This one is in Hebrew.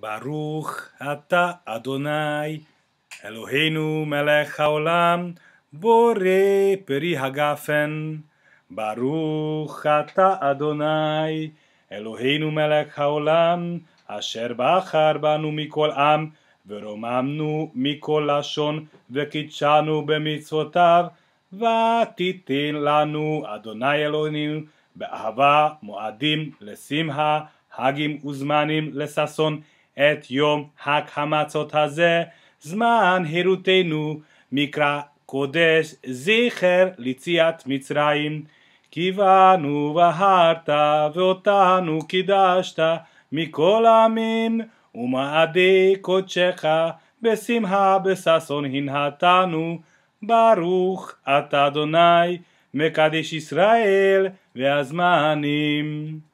ברוך אתה אדוני, אלוהינו מלך העולם, בורא פרי הגפן. ברוך אתה אדוני, אלוהינו מלך העולם, אשר בחר בנו מכל עם, ורוממנו מכל לשון, וקידשנו במצוותיו, ותיתן לנו אדוני אלוהינו באהבה מועדים לשמחה, הגים וזמנים לששון, את יום המצות הזה, זמן הירותנו, מקרא קודש, זכר ליציאת מצרים. קיוונו והרת, ואותנו קידשת, מכל עמים, ומאדי קודשך, בשמחה בששון הנהתנו, ברוך אתה אדוני, מקדש ישראל והזמנים.